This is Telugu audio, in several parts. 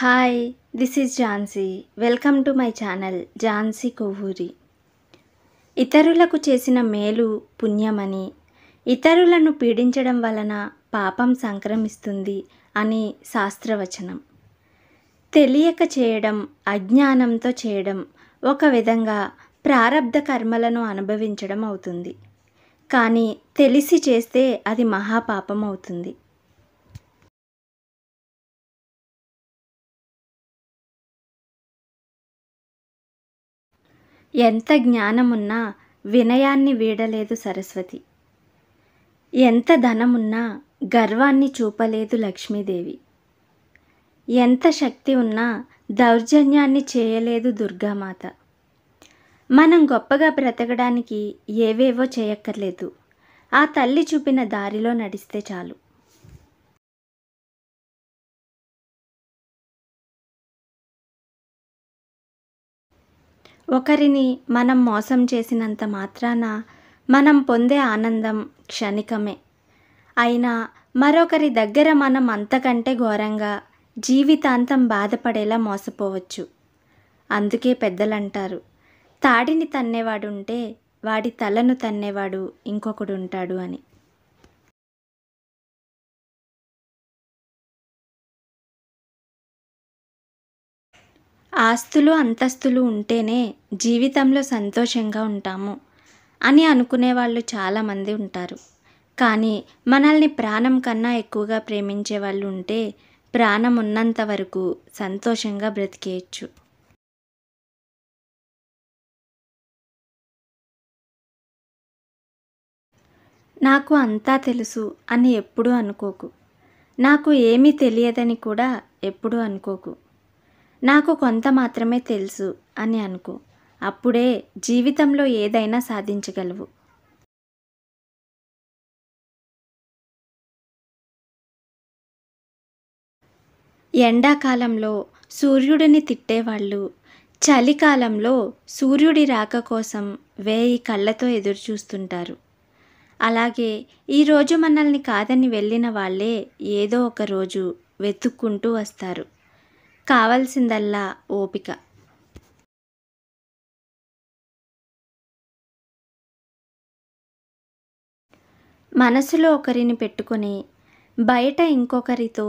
hi this is Jhansi welcome to my channel Jhansi Kovvuri ఇతరులకు చేసిన మేలు పుణ్యమని ఇతరులను పీడించడం వలన పాపం సంక్రమిస్తుంది అని శాస్త్రవచనం తెలియక చేయడం అజ్ఞానంతో చేయడం ఒక విధంగా ప్రారబ్ధ కర్మలను అనుభవించడం అవుతుంది కానీ తెలిసి చేస్తే అది మహాపాపం అవుతుంది ఎంత జ్ఞానమున్నా వినయాన్ని వీడలేదు సరస్వతి ఎంత ధనమున్నా గర్వాన్ని చూపలేదు లక్ష్మీదేవి ఎంత శక్తి ఉన్నా దౌర్జన్యాన్ని చేయలేదు దుర్గామాత మనం గొప్పగా బ్రతకడానికి ఏవేవో చేయక్కర్లేదు ఆ తల్లి చూపిన దారిలో నడిస్తే చాలు ఒకరిని మనం మోసం చేసినంత మాత్రాన మనం పొందే ఆనందం క్షణికమే అయినా మరొకరి దగ్గర మనం అంతకంటే ఘోరంగా జీవితాంతం బాధపడేలా మోసపోవచ్చు అందుకే పెద్దలంటారు తాడిని తన్నేవాడుంటే వాడి తలను తన్నేవాడు ఇంకొకడు ఉంటాడు అని ఆస్తులు అంతస్తులు ఉంటేనే జీవితంలో సంతోషంగా ఉంటాము అని అనుకునే వాళ్ళు చాలామంది ఉంటారు కానీ మనల్ని ప్రాణం కన్నా ఎక్కువగా ప్రేమించే వాళ్ళు ఉంటే ప్రాణం ఉన్నంత వరకు సంతోషంగా బ్రతికేయచ్చు నాకు అంతా తెలుసు అని ఎప్పుడూ అనుకోకు నాకు ఏమీ తెలియదని కూడా ఎప్పుడూ అనుకోకు నాకు కొంత మాత్రమే తెలుసు అని అనుకో అప్పుడే జీవితంలో ఏదైనా సాధించగలవు ఎండాకాలంలో సూర్యుడిని తిట్టేవాళ్ళు చలికాలంలో సూర్యుడి రాక కోసం వేయి కళ్ళతో ఎదురుచూస్తుంటారు అలాగే ఈరోజు మనల్ని కాదని వెళ్ళిన వాళ్ళే ఏదో ఒకరోజు వెతుక్కుంటూ వస్తారు కావాల్సిందల్లా ఓపిక మనసులో ఒకరిని పెట్టుకొని బయట ఇంకొకరితో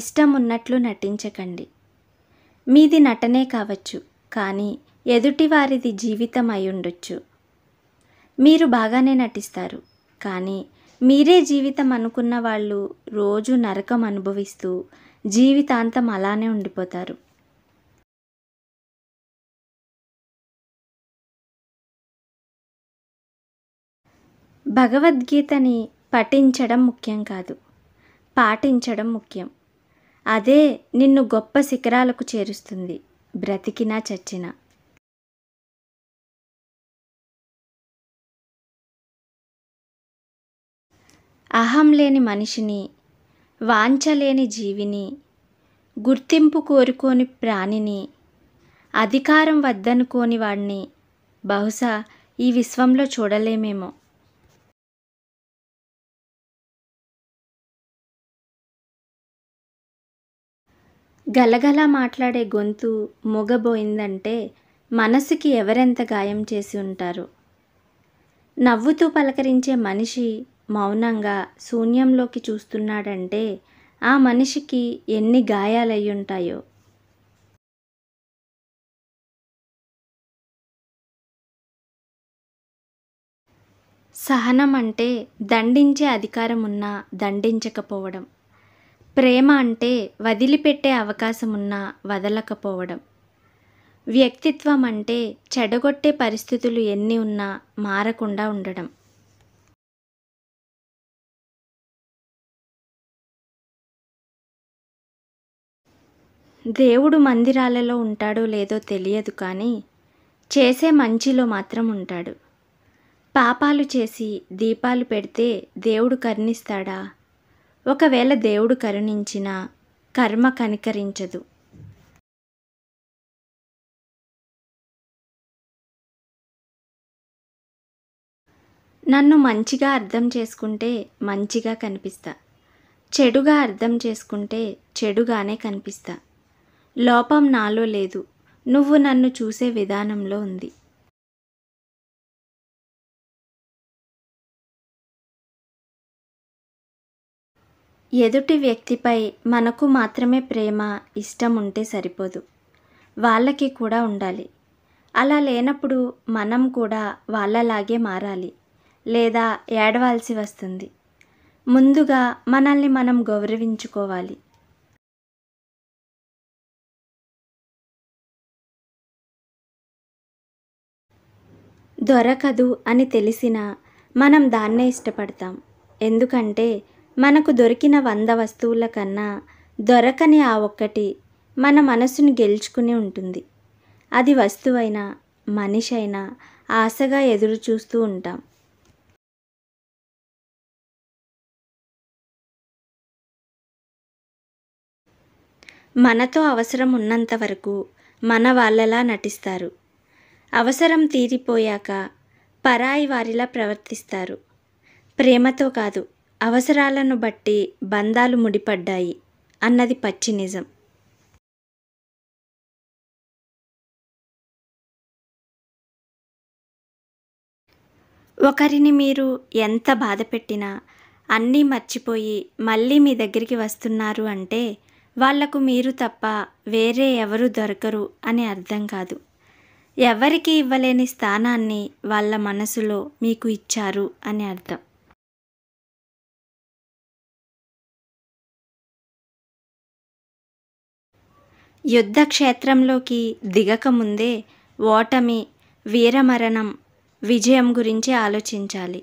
ఇష్టం ఉన్నట్లు నటించకండి మీది నటనే కావచ్చు కానీ ఎదుటివారిది జీవితం అయ్యుండొచ్చు మీరు బాగానే నటిస్తారు కానీ మీరే జీవితం అనుకున్న వాళ్ళు రోజు నరకం అనుభవిస్తూ జీవితాంతం అలానే ఉండిపోతారు భగవద్గీతని పఠించడం ముఖ్యం కాదు పాటించడం ముఖ్యం అదే నిన్ను గొప్ప శిఖరాలకు చేరుస్తుంది బ్రతికినా చచ్చినా అహం లేని మనిషిని వాంచలేని జీవిని గుర్తింపు కోరుకోని ప్రాణిని అధికారం వద్దనుకోని వాడిని బహుశా ఈ విశ్వంలో చూడలేమేమో గలగల మాట్లాడే గొంతు మొగబోయిందంటే మనసుకి ఎవరెంత గాయం చేసి ఉంటారు నవ్వుతూ పలకరించే మనిషి మౌనంగా శూన్యంలోకి చూస్తున్నాడంటే ఆ మనిషికి ఎన్ని గాయాలయ్యుంటాయో సహనం అంటే దండించే అధికారం ఉన్నా దండించకపోవడం ప్రేమ అంటే వదిలిపెట్టే అవకాశం ఉన్నా వదలకపోవడం వ్యక్తిత్వం అంటే చెడగొట్టే పరిస్థితులు ఎన్ని ఉన్నా మారకుండా ఉండడం దేవుడు మందిరాలలో ఉంటాడో లేదో తెలియదు కానీ చేసే మంచిలో మాత్రం ఉంటాడు పాపాలు చేసి దీపాలు పెడితే దేవుడు కరుణిస్తాడా ఒకవేళ దేవుడు కరుణించినా కర్మ కనికరించదు నన్ను మంచిగా అర్థం చేసుకుంటే మంచిగా కనిపిస్తా చెడుగా అర్థం చేసుకుంటే చెడుగానే కనిపిస్తా లోపం నాలో లేదు నువ్వు నన్ను చూసే విధానంలో ఉంది ఎదుటి వ్యక్తిపై మనకు మాత్రమే ప్రేమ ఇష్టం ఉంటే సరిపోదు వాళ్ళకి కూడా ఉండాలి అలా లేనప్పుడు మనం కూడా వాళ్ళలాగే మారాలి లేదా ఏడవాల్సి వస్తుంది ముందుగా మనల్ని మనం గౌరవించుకోవాలి దొరకదు అని తెలిసినా మనం దాన్నే ఇష్టపడతాం ఎందుకంటే మనకు దొరికిన వంద వస్తువుల కన్నా దొరకని ఆ ఒక్కటి మన మనసును గెలుచుకుని ఉంటుంది అది వస్తువైనా మనిషి అయినా ఆశగా ఎదురు చూస్తూ ఉంటాం మనతో అవసరం ఉన్నంత వరకు మన వాళ్ళలా నటిస్తారు అవసరం తీరిపోయాక పరాయి వారిలా ప్రవర్తిస్తారు ప్రేమతో కాదు అవసరాలను బట్టి బంధాలు ముడిపడ్డాయి అన్నది పచ్చి నిజం ఒకరిని మీరు ఎంత బాధ పెట్టినా అన్నీ మర్చిపోయి మళ్ళీ మీ దగ్గరికి వస్తున్నారు అంటే వాళ్లకు మీరు తప్ప వేరే ఎవరు దొరకరు అని అర్థం కాదు ఎవరికి ఇవ్వలేని స్థానాన్ని వాళ్ళ మనసులో మీకు ఇచ్చారు అని అర్థం యుద్ధక్షేత్రంలోకి దిగకముందే ఓటమి వీరమరణం విజయం గురించి ఆలోచించాలి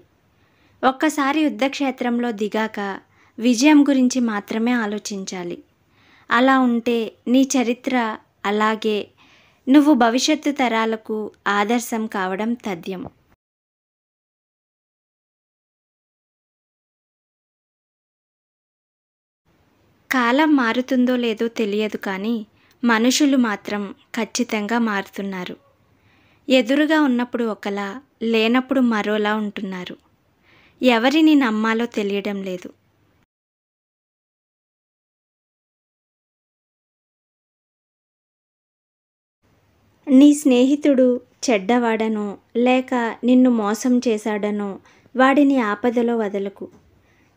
ఒక్కసారి యుద్ధక్షేత్రంలో దిగాక విజయం గురించి మాత్రమే ఆలోచించాలి అలా ఉంటే నీ చరిత్ర అలాగే నువ్వు భవిష్యత్తు తరాలకు ఆదర్శం కావడం తథ్యం కాలం మారుతుందో లేదో తెలియదు కానీ మనుషులు మాత్రం ఖచ్చితంగా మారుతున్నారు ఎదురుగా ఉన్నప్పుడు ఒకలా లేనప్పుడు మరోలా ఉంటున్నారు ఎవరిని నమ్మాలో తెలియడం లేదు నీ స్నేహితుడు చెడ్డవాడనో లేక నిన్ను మోసం చేశాడనో వాడిని ఆపదలో వదలకు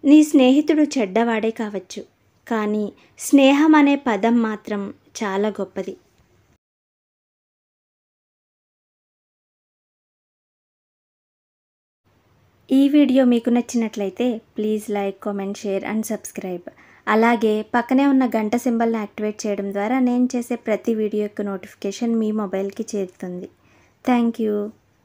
నీ స్నేహితుడు చెడ్డవాడే కావచ్చు కానీ స్నేహం అనే పదం మాత్రం చాలా గొప్పది ఈ వీడియో మీకు నచ్చినట్లయితే please like comment share and subscribe అలాగే పక్కనే ఉన్న గంట సింబల్ని యాక్టివేట్ చేయడం ద్వారా నేను చేసే ప్రతి వీడియో యొక్క నోటిఫికేషన్ మీ మొబైల్కి చేరుతుంది థ్యాంక్ యూ